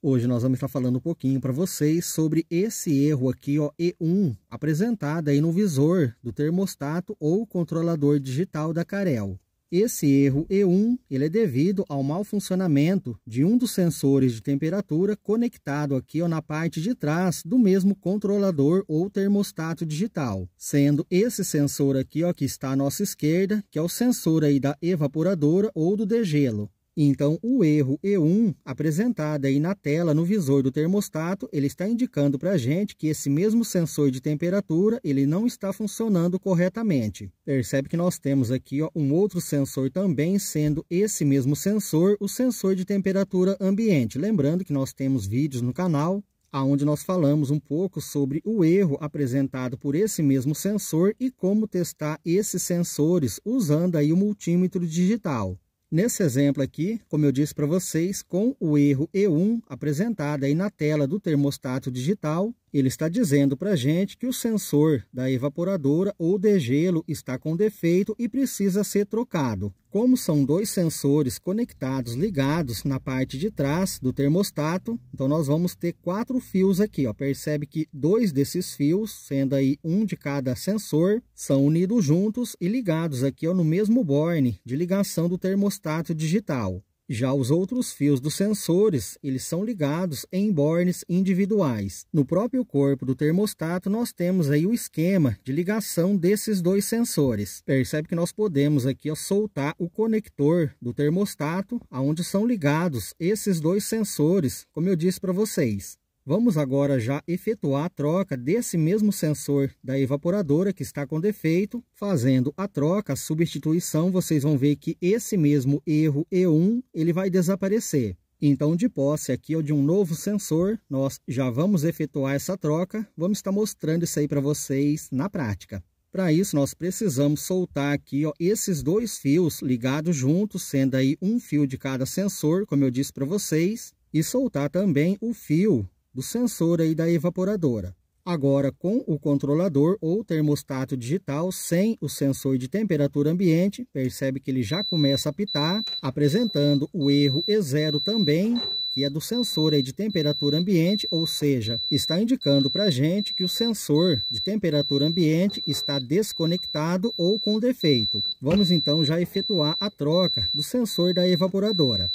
Hoje nós vamos estar falando um pouquinho para vocês sobre esse erro aqui, ó, E1, apresentado aí no visor do termostato ou controlador digital da Carel. Esse erro E1 ele é devido ao mau funcionamento de um dos sensores de temperatura conectado aqui ó, na parte de trás do mesmo controlador ou termostato digital, sendo esse sensor aqui ó, que está à nossa esquerda, que é o sensor aí da evaporadora ou do degelo. Então, o erro E1 apresentado aí na tela, no visor do termostato, ele está indicando para a gente que esse mesmo sensor de temperatura ele não está funcionando corretamente. Percebe que nós temos aqui ó, um outro sensor também, sendo esse mesmo sensor o sensor de temperatura ambiente. Lembrando que nós temos vídeos no canal onde nós falamos um pouco sobre o erro apresentado por esse mesmo sensor e como testar esses sensores usando aí o multímetro digital. Nesse exemplo aqui, como eu disse para vocês, com o erro E1 apresentado aí na tela do termostato digital, ele está dizendo para a gente que o sensor da evaporadora ou de gelo está com defeito e precisa ser trocado. Como são dois sensores conectados, ligados na parte de trás do termostato, então nós vamos ter quatro fios aqui. Ó. Percebe que dois desses fios, sendo aí um de cada sensor, são unidos juntos e ligados aqui ó, no mesmo borne de ligação do termostato digital. Já os outros fios dos sensores, eles são ligados em bornes individuais. No próprio corpo do termostato, nós temos aí o esquema de ligação desses dois sensores. Percebe que nós podemos aqui ó, soltar o conector do termostato, aonde são ligados esses dois sensores, como eu disse para vocês. Vamos agora já efetuar a troca desse mesmo sensor da evaporadora que está com defeito. Fazendo a troca, a substituição, vocês vão ver que esse mesmo erro E1 ele vai desaparecer. Então, de posse aqui de um novo sensor, nós já vamos efetuar essa troca. Vamos estar mostrando isso aí para vocês na prática. Para isso, nós precisamos soltar aqui ó, esses dois fios ligados juntos, sendo aí um fio de cada sensor, como eu disse para vocês. E soltar também o fio do sensor aí da evaporadora. Agora, com o controlador ou termostato digital, sem o sensor de temperatura ambiente, percebe que ele já começa a apitar, apresentando o erro E0 também, que é do sensor aí de temperatura ambiente, ou seja, está indicando para a gente que o sensor de temperatura ambiente está desconectado ou com defeito. Vamos então já efetuar a troca do sensor da evaporadora.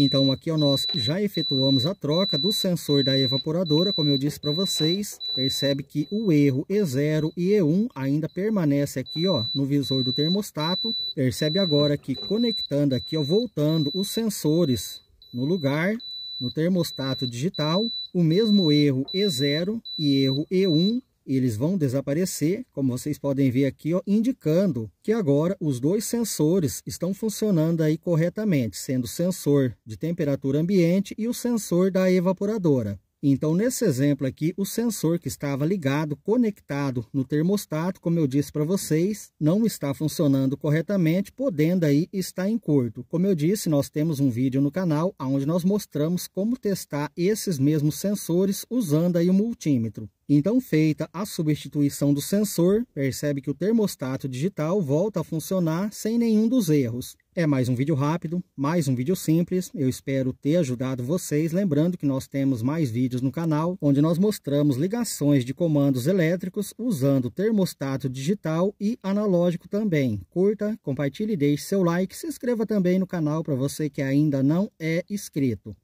Então aqui ó, nós já efetuamos a troca do sensor da evaporadora, como eu disse para vocês, percebe que o erro é E0 e E1 ainda permanece aqui ó, no visor do termostato. Percebe agora que conectando aqui, ó, voltando os sensores no lugar, no termostato digital, o mesmo erro é E0 e erro E1 eles vão desaparecer, como vocês podem ver aqui, ó, indicando que agora os dois sensores estão funcionando aí corretamente, sendo o sensor de temperatura ambiente e o sensor da evaporadora. Então, nesse exemplo aqui, o sensor que estava ligado, conectado no termostato, como eu disse para vocês, não está funcionando corretamente, podendo aí estar em curto. Como eu disse, nós temos um vídeo no canal onde nós mostramos como testar esses mesmos sensores usando aí o multímetro. Então, feita a substituição do sensor, percebe que o termostato digital volta a funcionar sem nenhum dos erros. É mais um vídeo rápido, mais um vídeo simples, eu espero ter ajudado vocês, lembrando que nós temos mais vídeos no canal, onde nós mostramos ligações de comandos elétricos usando termostato digital e analógico também. Curta, compartilhe, deixe seu like, se inscreva também no canal para você que ainda não é inscrito.